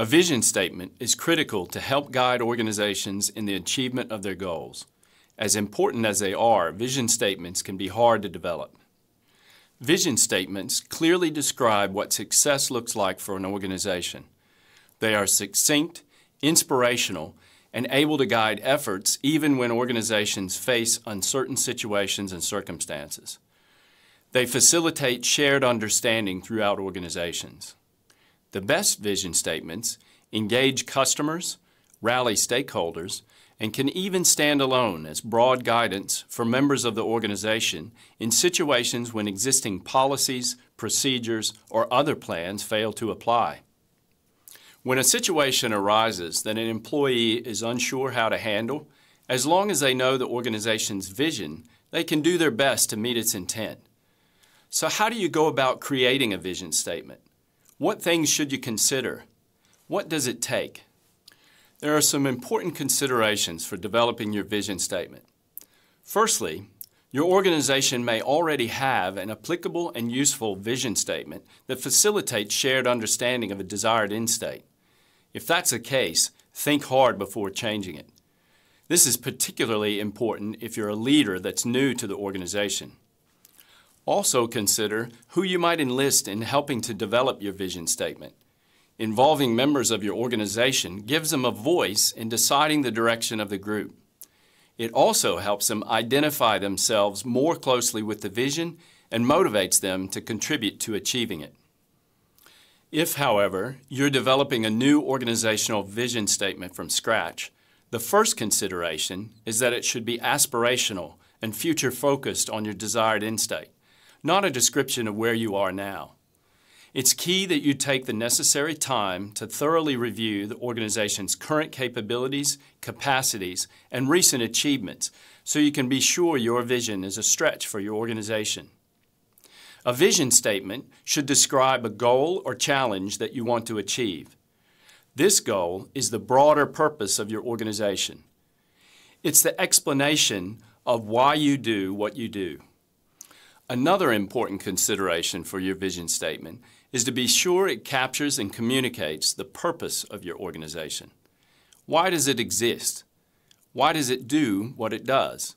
A vision statement is critical to help guide organizations in the achievement of their goals. As important as they are, vision statements can be hard to develop. Vision statements clearly describe what success looks like for an organization. They are succinct, inspirational, and able to guide efforts even when organizations face uncertain situations and circumstances. They facilitate shared understanding throughout organizations. The best vision statements engage customers, rally stakeholders, and can even stand alone as broad guidance for members of the organization in situations when existing policies, procedures, or other plans fail to apply. When a situation arises that an employee is unsure how to handle, as long as they know the organization's vision, they can do their best to meet its intent. So how do you go about creating a vision statement? What things should you consider? What does it take? There are some important considerations for developing your vision statement. Firstly, your organization may already have an applicable and useful vision statement that facilitates shared understanding of a desired end state. If that's the case, think hard before changing it. This is particularly important if you're a leader that's new to the organization. Also consider who you might enlist in helping to develop your vision statement. Involving members of your organization gives them a voice in deciding the direction of the group. It also helps them identify themselves more closely with the vision and motivates them to contribute to achieving it. If, however, you're developing a new organizational vision statement from scratch, the first consideration is that it should be aspirational and future focused on your desired end state not a description of where you are now. It's key that you take the necessary time to thoroughly review the organization's current capabilities, capacities, and recent achievements so you can be sure your vision is a stretch for your organization. A vision statement should describe a goal or challenge that you want to achieve. This goal is the broader purpose of your organization. It's the explanation of why you do what you do. Another important consideration for your vision statement is to be sure it captures and communicates the purpose of your organization. Why does it exist? Why does it do what it does?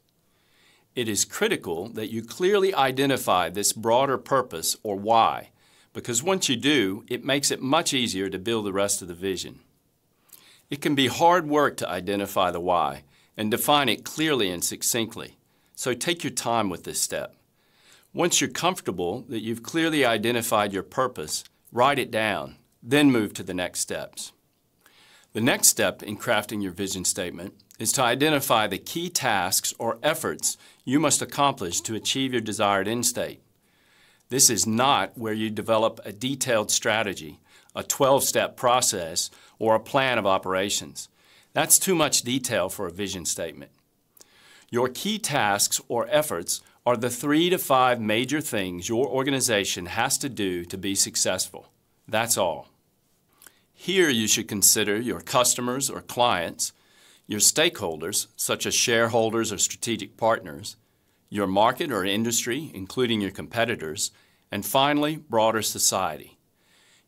It is critical that you clearly identify this broader purpose or why, because once you do, it makes it much easier to build the rest of the vision. It can be hard work to identify the why and define it clearly and succinctly, so take your time with this step. Once you're comfortable that you've clearly identified your purpose, write it down, then move to the next steps. The next step in crafting your vision statement is to identify the key tasks or efforts you must accomplish to achieve your desired end state. This is not where you develop a detailed strategy, a 12 step process, or a plan of operations. That's too much detail for a vision statement. Your key tasks or efforts are the three to five major things your organization has to do to be successful. That's all. Here you should consider your customers or clients, your stakeholders, such as shareholders or strategic partners, your market or industry, including your competitors, and finally, broader society.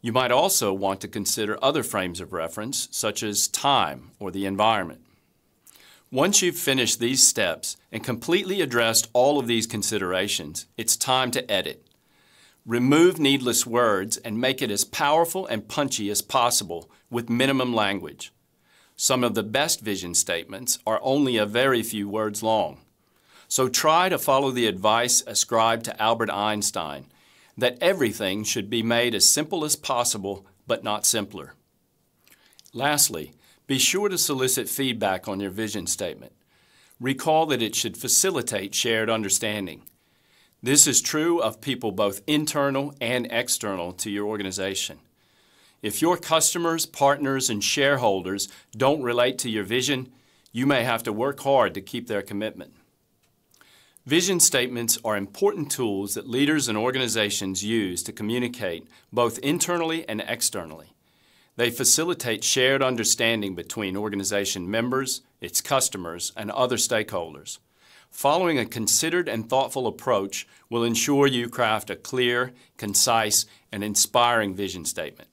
You might also want to consider other frames of reference, such as time or the environment. Once you've finished these steps and completely addressed all of these considerations, it's time to edit. Remove needless words and make it as powerful and punchy as possible with minimum language. Some of the best vision statements are only a very few words long. So try to follow the advice ascribed to Albert Einstein that everything should be made as simple as possible, but not simpler. Lastly, be sure to solicit feedback on your vision statement. Recall that it should facilitate shared understanding. This is true of people both internal and external to your organization. If your customers, partners, and shareholders don't relate to your vision, you may have to work hard to keep their commitment. Vision statements are important tools that leaders and organizations use to communicate both internally and externally. They facilitate shared understanding between organization members, its customers, and other stakeholders. Following a considered and thoughtful approach will ensure you craft a clear, concise, and inspiring vision statement.